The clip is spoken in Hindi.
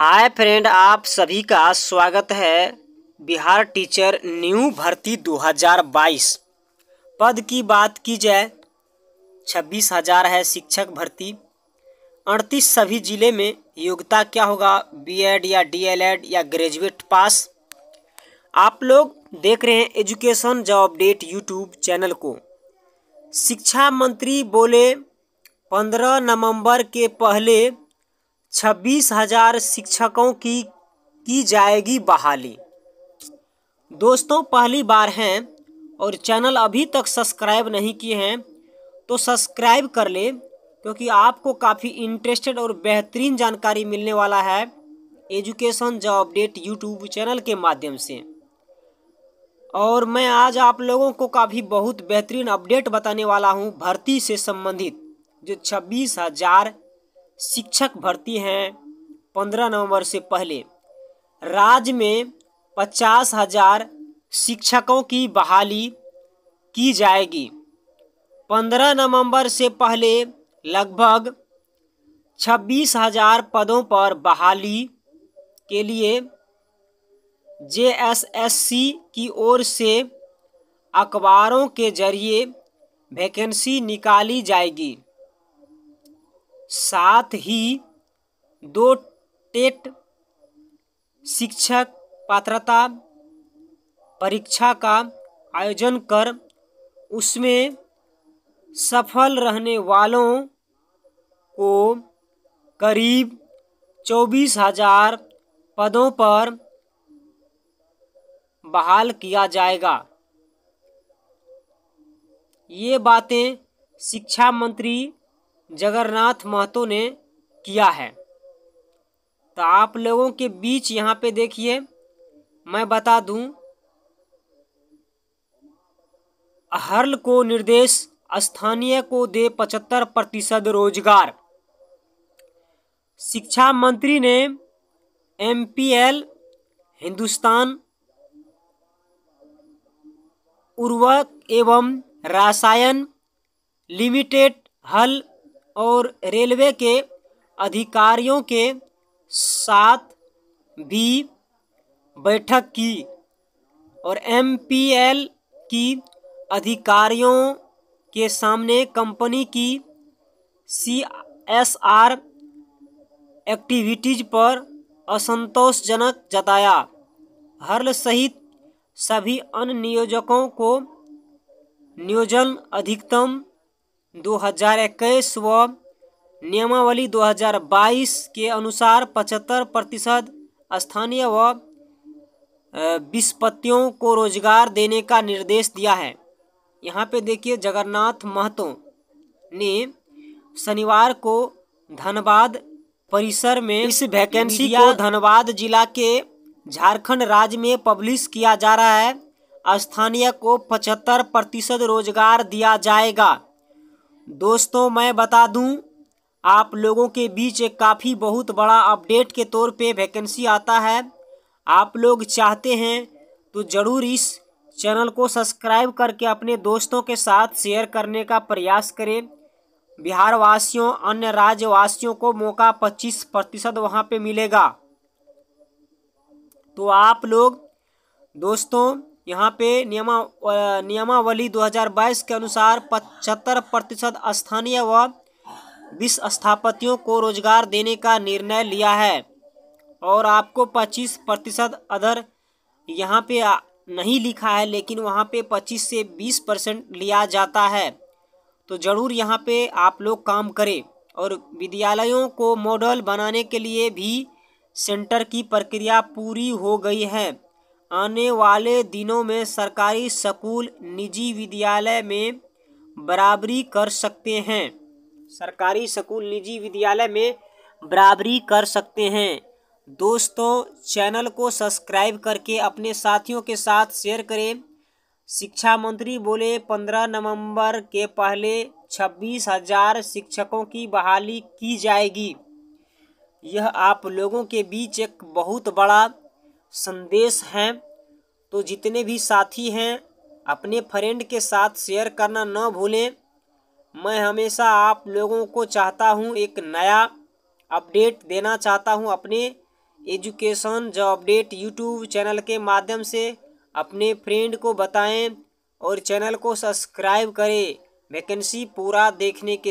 हाय फ्रेंड आप सभी का स्वागत है बिहार टीचर न्यू भर्ती 2022 पद की बात की जाए छब्बीस हजार है शिक्षक भर्ती अड़तीस सभी जिले में योग्यता क्या होगा बीएड या डीएलएड या ग्रेजुएट पास आप लोग देख रहे हैं education job update YouTube channel को शिक्षा मंत्री बोले पंद्रह नवंबर के पहले छब्बीस हजार शिक्षकों की की जाएगी बहाली दोस्तों पहली बार हैं और चैनल अभी तक सब्सक्राइब नहीं किए हैं तो सब्सक्राइब कर ले क्योंकि आपको काफ़ी इंटरेस्टेड और बेहतरीन जानकारी मिलने वाला है education job update YouTube channel के माध्यम से और मैं आज आप लोगों को काफ़ी बहुत बेहतरीन अपडेट बताने वाला हूं भर्ती से संबंधित जो छब्बीस हजार शिक्षक भर्ती हैं पंद्रह नवंबर से पहले राज्य में पचास हजार शिक्षकों की बहाली की जाएगी पंद्रह नवंबर से पहले लगभग छब्बीस हजार पदों पर बहाली के लिए सी की ओर से अखबारों के जरिए वैकेंसी निकाली जाएगी साथ ही दो टेट शिक्षक पात्रता परीक्षा का आयोजन कर उसमें सफल रहने वालों को करीब चौबीस हजार पदों पर बहाल किया जाएगा ये बातें शिक्षा मंत्री जगन्नाथ महतो ने किया है तो आप लोगों के बीच यहाँ पे देखिए मैं बता दूं हर्ल को निर्देश स्थानीय को दे पचहत्तर प्रतिशत रोजगार शिक्षा मंत्री ने एम पी एल हिंदुस्तान उर्वरक एवं रसायन लिमिटेड हल और रेलवे के अधिकारियों के साथ भी बैठक की और एमपीएल की अधिकारियों के सामने कंपनी की सी एस आर एक्टिविटीज पर असंतोषजनक जताया हर्ल सहित सभी अन्य नियोजकों को नियोजन अधिकतम 2021 व नियमावली 2022 के अनुसार 75 प्रतिशत स्थानीय व विस्पत्तियों को रोजगार देने का निर्देश दिया है यहाँ पे देखिए जगन्नाथ महतो ने शनिवार को धनबाद परिसर में इस वैकेंसी को धनबाद जिला के झारखंड राज्य में पब्लिश किया जा रहा है स्थानीय को 75 प्रतिशत रोजगार दिया जाएगा दोस्तों मैं बता दूं आप लोगों के बीच एक काफ़ी बहुत बड़ा अपडेट के तौर पे वैकेंसी आता है आप लोग चाहते हैं तो ज़रूर इस चैनल को सब्सक्राइब करके अपने दोस्तों के साथ शेयर करने का प्रयास करें बिहार वासियों अन्य राज्यवासियों को मौका 25 प्रतिशत वहाँ पर मिलेगा तो आप लोग दोस्तों यहाँ पे नियमा नियमावली 2022 के अनुसार पचहत्तर प्रतिशत स्थानीय व विश्व स्थापतियों को रोजगार देने का निर्णय लिया है और आपको 25 प्रतिशत अदर यहाँ पे नहीं लिखा है लेकिन वहाँ पे 25 से 20 परसेंट लिया जाता है तो ज़रूर यहाँ पे आप लोग काम करें और विद्यालयों को मॉडल बनाने के लिए भी सेंटर की प्रक्रिया पूरी हो गई है आने वाले दिनों में सरकारी स्कूल निजी विद्यालय में बराबरी कर सकते हैं सरकारी स्कूल निजी विद्यालय में बराबरी कर सकते हैं दोस्तों चैनल को सब्सक्राइब करके अपने साथियों के साथ शेयर करें शिक्षा मंत्री बोले पंद्रह नवंबर के पहले छब्बीस हजार शिक्षकों की बहाली की जाएगी यह आप लोगों के बीच एक बहुत बड़ा संदेश हैं तो जितने भी साथी हैं अपने फ्रेंड के साथ शेयर करना न भूलें मैं हमेशा आप लोगों को चाहता हूं एक नया अपडेट देना चाहता हूं अपने एजुकेशन जो अपडेट यूट्यूब चैनल के माध्यम से अपने फ्रेंड को बताएं और चैनल को सब्सक्राइब करें वैकेंसी पूरा देखने के